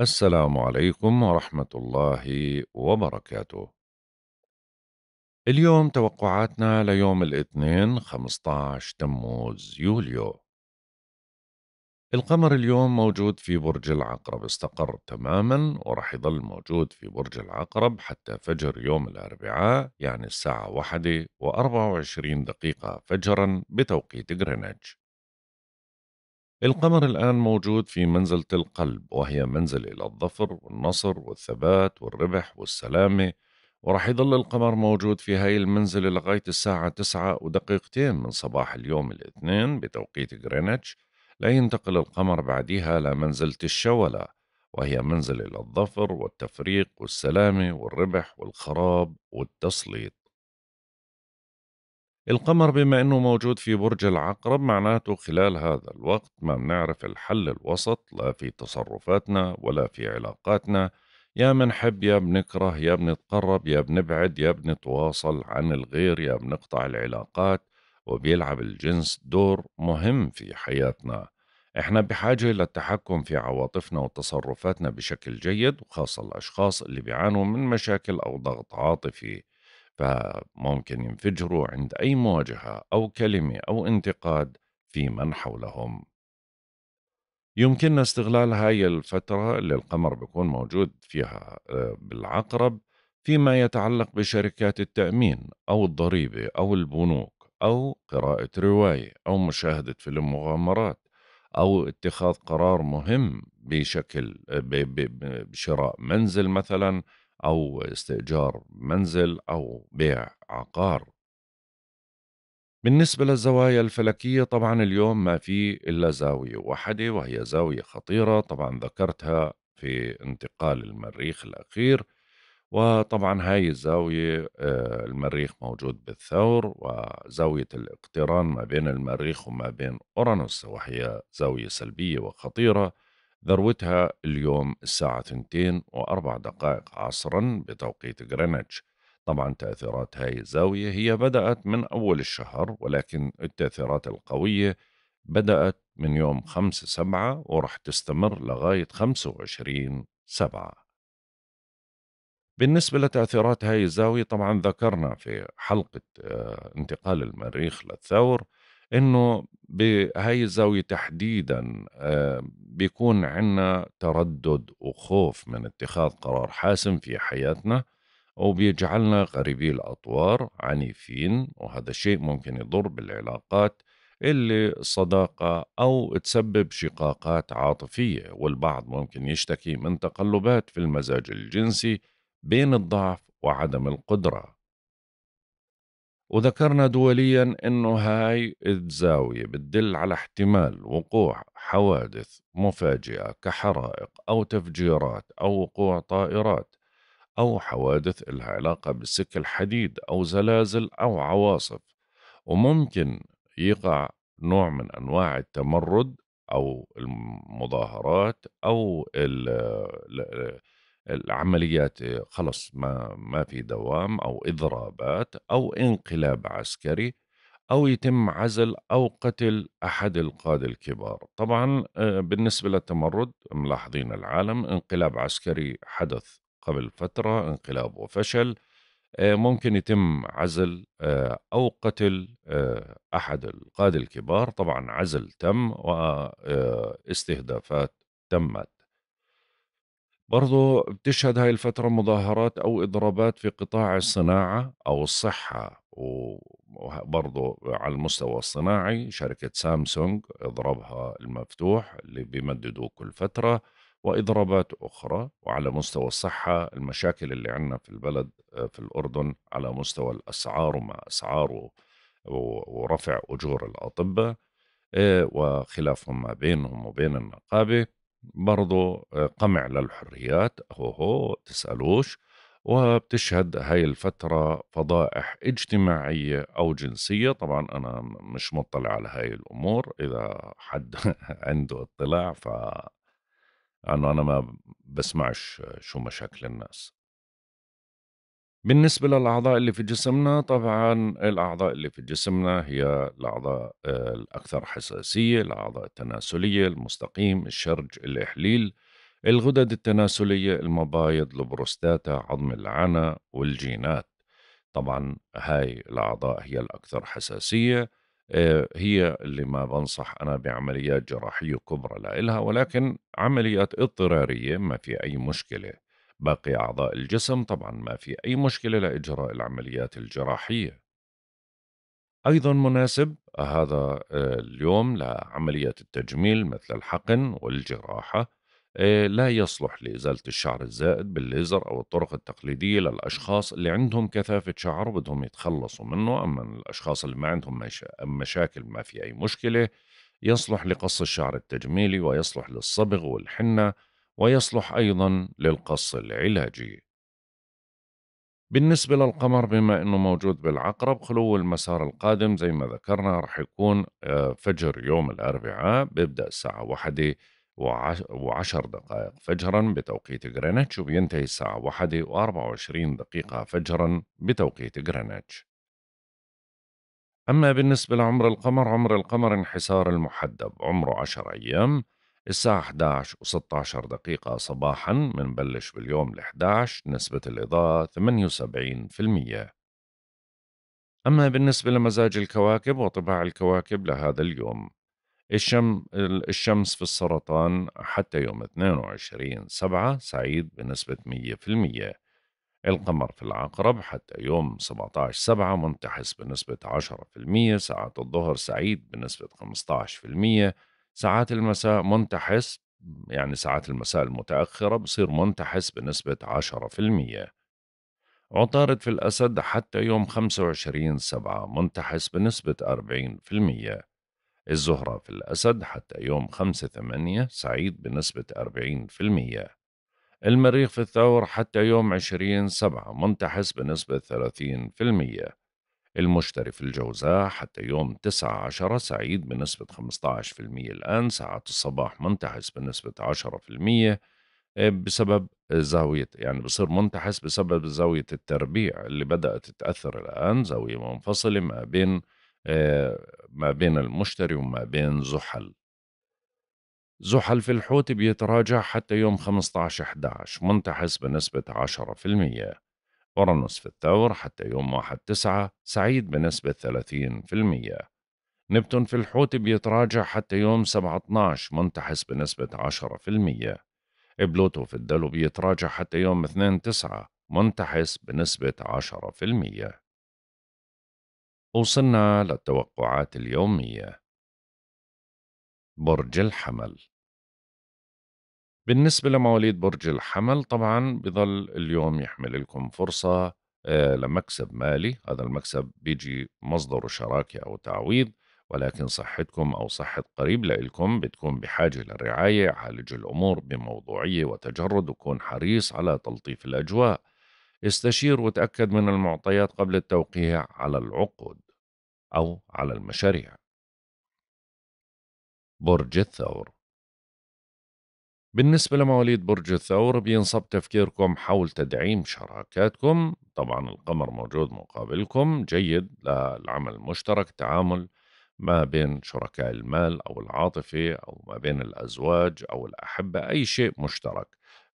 السلام عليكم ورحمة الله وبركاته. اليوم توقعاتنا ليوم الاثنين 15 تموز يوليو. القمر اليوم موجود في برج العقرب استقر تماما ورح يظل موجود في برج العقرب حتى فجر يوم الأربعاء يعني الساعة واحدة وأربعة وعشرين دقيقة فجرا بتوقيت غرينتش القمر الآن موجود في منزلة القلب وهي منزلة إلى الظفر والنصر والثبات والربح والسلامة ورح يظل القمر موجود في هاي المنزلة لغاية الساعة تسعة ودقيقتين من صباح اليوم الاثنين بتوقيت غرينتش لينتقل القمر بعدها لمنزلة الشولة وهي منزلة إلى الظفر والتفريق والسلامة والربح والخراب والتسليط القمر بما أنه موجود في برج العقرب معناته خلال هذا الوقت ما بنعرف الحل الوسط لا في تصرفاتنا ولا في علاقاتنا يا منحب يا بنكره يا بنتقرب يا بنبعد يا بنتواصل عن الغير يا بنقطع العلاقات وبيلعب الجنس دور مهم في حياتنا احنا بحاجة للتحكم في عواطفنا وتصرفاتنا بشكل جيد وخاصة الأشخاص اللي بيعانوا من مشاكل أو ضغط عاطفي فممكن ينفجروا عند أي مواجهة أو كلمة أو انتقاد في من حولهم يمكننا استغلال هاي الفترة اللي القمر بيكون موجود فيها آه، بالعقرب فيما يتعلق بشركات التأمين أو الضريبة أو البنوك أو قراءة رواية أو مشاهدة فيلم مغامرات أو اتخاذ قرار مهم بشكل آه، بشراء منزل مثلا أو استئجار منزل أو بيع عقار بالنسبة للزوايا الفلكية طبعا اليوم ما في إلا زاوية واحدة وهي زاوية خطيرة طبعا ذكرتها في انتقال المريخ الأخير وطبعا هاي الزاوية آه، المريخ موجود بالثور وزاوية الاقتران ما بين المريخ وما بين أورانوس وهي زاوية سلبية وخطيرة ذروتها اليوم الساعة 2 و4 دقائق عصرا بتوقيت غرينتش طبعا تأثيرات هاي الزاوية هي بدأت من أول الشهر ولكن التأثيرات القوية بدأت من يوم 5 سبعة ورح تستمر لغاية 25 سبعة بالنسبة لتأثيرات هاي الزاوية طبعا ذكرنا في حلقة آه، انتقال المريخ للثور انه بهاي الزاويه تحديدا آه، بيكون عنا تردد وخوف من اتخاذ قرار حاسم في حياتنا وبيجعلنا غريبي الأطوار عنيفين وهذا الشيء ممكن يضر بالعلاقات اللي الصداقة أو تسبب شقاقات عاطفية والبعض ممكن يشتكي من تقلبات في المزاج الجنسي بين الضعف وعدم القدرة وذكرنا دوليا انه هاي الزاويه بتدل على احتمال وقوع حوادث مفاجئه كحرائق او تفجيرات او وقوع طائرات او حوادث الها علاقه بسك الحديد او زلازل او عواصف وممكن يقع نوع من انواع التمرد او المظاهرات او ال العمليات آه، خلص ما ما في دوام او اضرابات او انقلاب عسكري او يتم عزل او قتل احد القاده الكبار طبعا آه، بالنسبه للتمرد ملاحظين العالم انقلاب عسكري حدث قبل فتره انقلاب وفشل آه، ممكن يتم عزل او قتل احد القاده الكبار طبعا عزل تم واستهدافات تمت برضو بتشهد هاي الفترة مظاهرات أو إضرابات في قطاع الصناعة أو الصحة وبرضو على المستوى الصناعي شركة سامسونج إضرابها المفتوح اللي بيمددوه كل فترة وإضرابات أخرى وعلى مستوى الصحة المشاكل اللي عندنا في البلد آه، في الأردن على مستوى الأسعار وما أسعار ورفع أجور الأطباء آه، وخلافهم ما بينهم وبين النقابة برضو آه، قمع للحريات هو هو تسألوش وبتشهد هاي الفترة فضائح اجتماعية أو جنسية طبعا أنا مش مطلع على هاي الأمور إذا حد عنده اطلاع ف أنا أنا ما بسمعش شو مشاكل الناس بالنسبة للأعضاء اللي في جسمنا طبعا الأعضاء اللي في جسمنا هي الأعضاء آه، الأكثر حساسية الأعضاء التناسلية المستقيم الشرج الإحليل الغدد التناسلية المبايض البروستاتا عظم العنا والجينات طبعا هاي الأعضاء هي الأكثر حساسية آه، هي اللي ما بنصح أنا بعمليات جراحية كبرى لإلها ولكن عمليات اضطرارية ما في أي مشكلة باقي أعضاء الجسم طبعا ما في أي مشكلة لإجراء العمليات الجراحية أيضا مناسب هذا آه، اليوم لعملية التجميل مثل الحقن والجراحة آه، لا يصلح لإزالة الشعر الزائد بالليزر أو الطرق التقليدية للأشخاص اللي عندهم كثافة شعر وبدهم يتخلصوا منه أما الأشخاص اللي ما عندهم مشاكل ما في أي مشكلة يصلح لقص الشعر التجميلي ويصلح للصبغ والحنة ويصلح أيضا للقص العلاجي بالنسبة للقمر بما أنه موجود بالعقرب خلو المسار القادم زي ما ذكرنا رح يكون آه، فجر يوم الأربعاء بيبدأ الساعة واحدة وعشر دقائق فجرا بتوقيت غرينتش وبينتهي الساعة واحدة وأربعة وعشرين دقيقة فجرا بتوقيت غرينتش أما بالنسبة لعمر القمر عمر القمر انحسار المحدب عمره عشر أيام الساعة 11 و16 دقيقة صباحا منبلش باليوم ال11 نسبة الإضاءة 78% أما بالنسبة لمزاج الكواكب وطباع الكواكب لهذا اليوم الشم الشمس في السرطان حتى يوم 22 سبعة سعيد بنسبة 100% القمر في العقرب حتى يوم 17 سبعة منتحس بنسبة 10% ساعة الظهر سعيد بنسبة 15% ساعات المساء منتحس يعني ساعات المساء المتأخرة بصير منتحس بنسبة 10% عطارد في الأسد حتى يوم 25 سبعة منتحس بنسبة 40% الزهرة في الأسد حتى يوم 5 8 سعيد بنسبة 40% المريخ في الثور حتى يوم 20 سبعة منتحس بنسبة 30% المشتري في الجوزاء حتى يوم تسعة عشرة سعيد بنسبة 15% الآن ساعات الصباح منتحس بنسبة 10% آه، بسبب زاوية يعني بصير منتحس بسبب زاوية التربيع اللي بدأت تتأثر الآن زاوية منفصلة ما بين آه، ما بين المشتري وما بين زحل زحل في الحوت بيتراجع حتى يوم 15 11 منتحس بنسبة 10% أورانوس في الثور حتى يوم واحد تسعة سعيد بنسبة 30% نبتون في الحوت بيتراجع حتى يوم 17 منتحس بنسبة 10% بلوتو في الدلو بيتراجع حتى يوم 2 تسعة منتحس بنسبة 10% وصلنا للتوقعات اليومية برج الحمل بالنسبة لمواليد برج الحمل طبعا بظل اليوم يحمل لكم فرصة آه، لمكسب مالي هذا المكسب بيجي مصدره شراكة أو تعويض ولكن صحتكم أو صحة قريب لإلكم بتكون بحاجة للرعاية عالج الأمور بموضوعية وتجرد وكون حريص على تلطيف الأجواء استشير وتأكد من المعطيات قبل التوقيع على العقود أو على المشاريع برج الثور بالنسبة لمواليد برج الثور بينصب تفكيركم حول تدعيم شراكاتكم طبعا القمر موجود مقابلكم جيد للعمل المشترك تعامل ما بين شركاء المال أو العاطفة أو ما بين الأزواج أو الأحبة أي شيء مشترك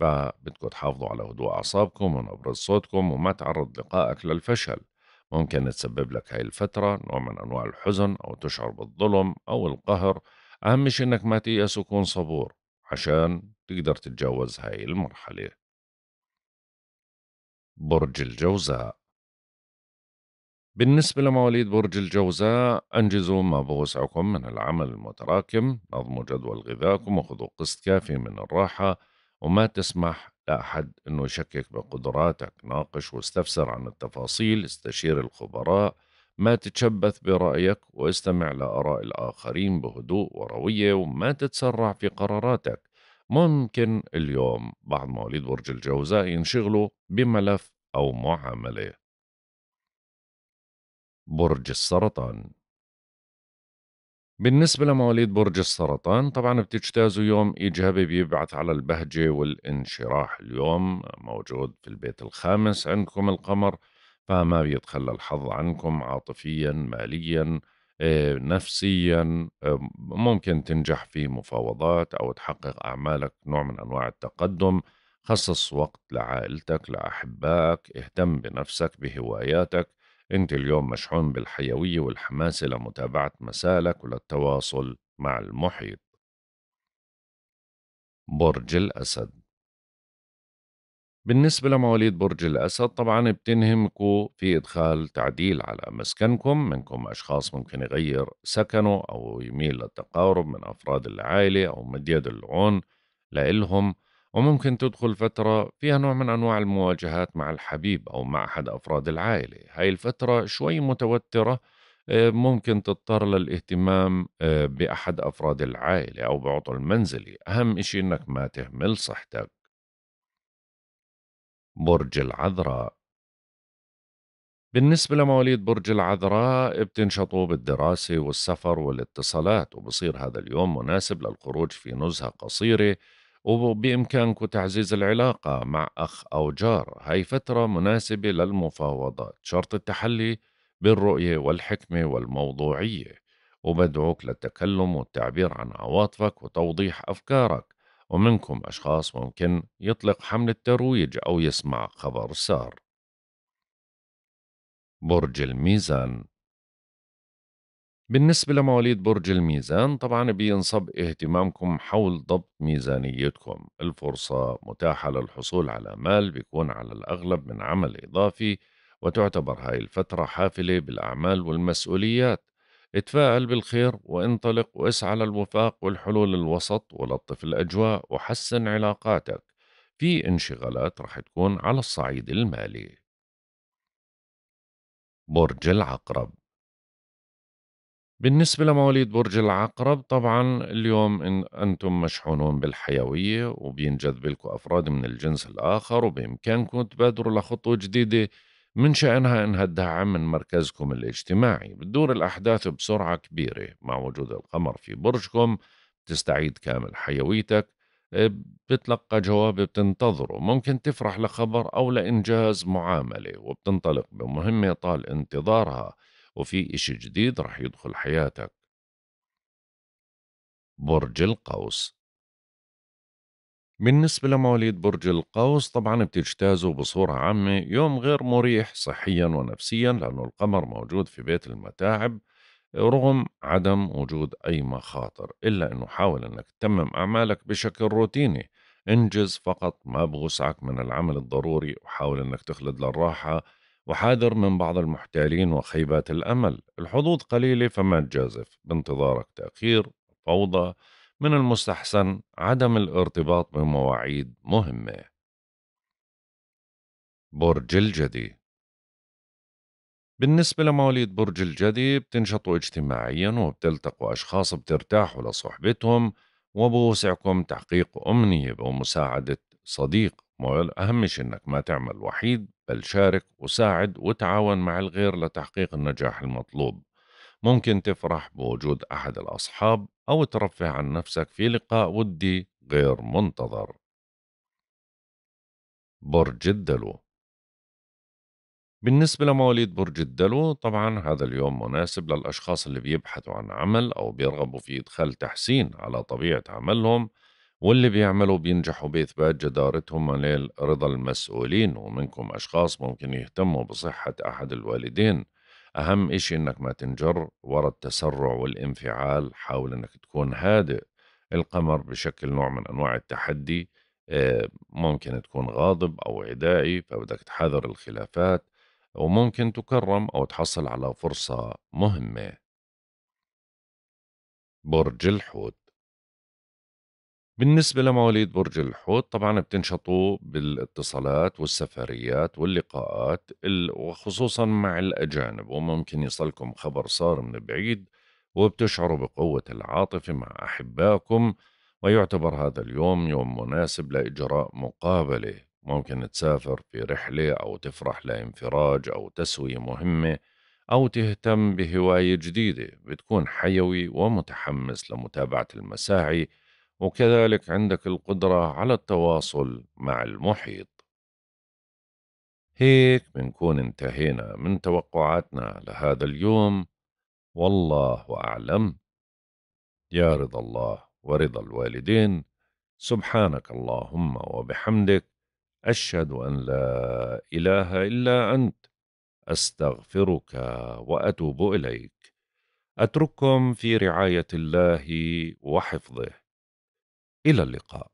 فبدكم تحافظوا على هدوء أعصابكم ونبرة صوتكم وما تعرض لقائك للفشل ممكن تسبب لك هاي الفترة نوع من أنواع الحزن أو تشعر بالظلم أو القهر أهم شيء إنك ما تيأس وكون صبور عشان تقدر تتجاوز هاي المرحلة برج الجوزاء بالنسبة لمواليد برج الجوزاء أنجزوا ما بوسعكم من العمل المتراكم نظموا جدول غذاكم وخذوا قسط كافي من الراحة وما تسمح لأحد أنه يشكك بقدراتك ناقش واستفسر عن التفاصيل استشير الخبراء ما تتشبث برأيك واستمع لآراء الآخرين بهدوء وروية وما تتسرع في قراراتك ممكن اليوم بعض مواليد برج الجوزاء ينشغلوا بملف أو معاملة برج السرطان بالنسبة لمواليد برج السرطان طبعا بتجتازوا يوم إيجابي بيبعث على البهجة والانشراح اليوم موجود في البيت الخامس عندكم القمر فما بيتخلى الحظ عنكم عاطفيا ماليا نفسيا ممكن تنجح في مفاوضات أو تحقق أعمالك نوع من أنواع التقدم خصص وقت لعائلتك لأحبائك اهتم بنفسك بهواياتك أنت اليوم مشحون بالحيوية والحماسة لمتابعة مسالك وللتواصل مع المحيط برج الأسد بالنسبة لمواليد برج الأسد طبعا بتنهمكوا في إدخال تعديل على مسكنكم منكم أشخاص ممكن يغير سكنه أو يميل للتقارب من أفراد العائلة أو مديد العون لإلهم وممكن تدخل فترة فيها نوع من أنواع المواجهات مع الحبيب أو مع أحد أفراد العائلة هاي الفترة شوي متوترة آه، ممكن تضطر للاهتمام آه، بأحد أفراد العائلة أو بعطل منزلي أهم إشي أنك ما تهمل صحتك برج العذراء بالنسبة لمواليد برج العذراء بتنشطوا بالدراسة والسفر والاتصالات وبصير هذا اليوم مناسب للخروج في نزهة قصيرة وبإمكانكم تعزيز العلاقة مع أخ أو جار هاي فترة مناسبة للمفاوضات شرط التحلي بالرؤية والحكمة والموضوعية وبدعوك للتكلم والتعبير عن عواطفك وتوضيح أفكارك ومنكم أشخاص ممكن يطلق حملة ترويج أو يسمع خبر سار برج الميزان بالنسبة لمواليد برج الميزان طبعا بينصب اهتمامكم حول ضبط ميزانيتكم الفرصة متاحة للحصول على مال بيكون على الأغلب من عمل إضافي وتعتبر هاي الفترة حافلة بالأعمال والمسؤوليات اتفائل بالخير وانطلق واسعى للوفاق والحلول الوسط ولطف الأجواء وحسن علاقاتك في انشغالات رح تكون على الصعيد المالي برج العقرب بالنسبة لمواليد برج العقرب طبعا اليوم إن أنتم مشحونون بالحيوية وبينجذب لكم أفراد من الجنس الآخر وبإمكانكم تبادروا لخطوة جديدة من شأنها أنها تدعم من مركزكم الاجتماعي بتدور الأحداث بسرعة كبيرة مع وجود القمر في برجكم بتستعيد كامل حيويتك آه، بتلقى جواب بتنتظره ممكن تفرح لخبر أو لإنجاز معاملة وبتنطلق بمهمة طال انتظارها وفي إشي جديد رح يدخل حياتك برج القوس بالنسبة لمواليد برج القوس طبعا بتجتازوا بصورة عامة يوم غير مريح صحيا ونفسيا لأنه القمر موجود في بيت المتاعب رغم عدم وجود أي مخاطر إلا أنه حاول أنك تتمم أعمالك بشكل روتيني انجز فقط ما بوسعك من العمل الضروري وحاول أنك تخلد للراحة وحاذر من بعض المحتالين وخيبات الأمل الحظوظ قليلة فما تجازف بانتظارك تأخير فوضى من المستحسن عدم الارتباط بمواعيد مهمة. برج الجدي بالنسبة لمواليد برج الجدي بتنشطوا اجتماعيا وبتلتقوا أشخاص بترتاحوا لصحبتهم وبوسعكم تحقيق أمنية ومساعدة صديق أهم شيء إنك ما تعمل وحيد بل شارك وساعد وتعاون مع الغير لتحقيق النجاح المطلوب ممكن تفرح بوجود أحد الأصحاب أو ترفه عن نفسك في لقاء ودي غير منتظر برج الدلو بالنسبة لمواليد برج الدلو طبعا هذا اليوم مناسب للأشخاص اللي بيبحثوا عن عمل أو بيرغبوا في إدخال تحسين على طبيعة عملهم واللي بيعملوا بينجحوا بإثبات جدارتهم من رضا المسؤولين ومنكم أشخاص ممكن يهتموا بصحة أحد الوالدين أهم إشي إنك ما تنجر ورا التسرع والانفعال حاول إنك تكون هادئ القمر بشكل نوع من أنواع التحدي آه، ممكن تكون غاضب أو عدائي فبدك تحذر الخلافات وممكن تكرم أو تحصل على فرصة مهمة برج الحوت بالنسبة لمواليد برج الحوت طبعا بتنشطوا بالاتصالات والسفريات واللقاءات وخصوصا مع الأجانب وممكن يصلكم خبر صار من بعيد وبتشعروا بقوة العاطفة مع أحبائكم ويعتبر هذا اليوم يوم مناسب لإجراء مقابلة ممكن تسافر في رحلة أو تفرح لانفراج أو تسوية مهمة أو تهتم بهواية جديدة بتكون حيوي ومتحمس لمتابعة المساعي وكذلك عندك القدرة على التواصل مع المحيط هيك بنكون انتهينا من توقعاتنا لهذا اليوم والله أعلم يا رضا الله ورضا الوالدين سبحانك اللهم وبحمدك أشهد أن لا إله إلا أنت أستغفرك وأتوب إليك أترككم في رعاية الله وحفظه إلى اللقاء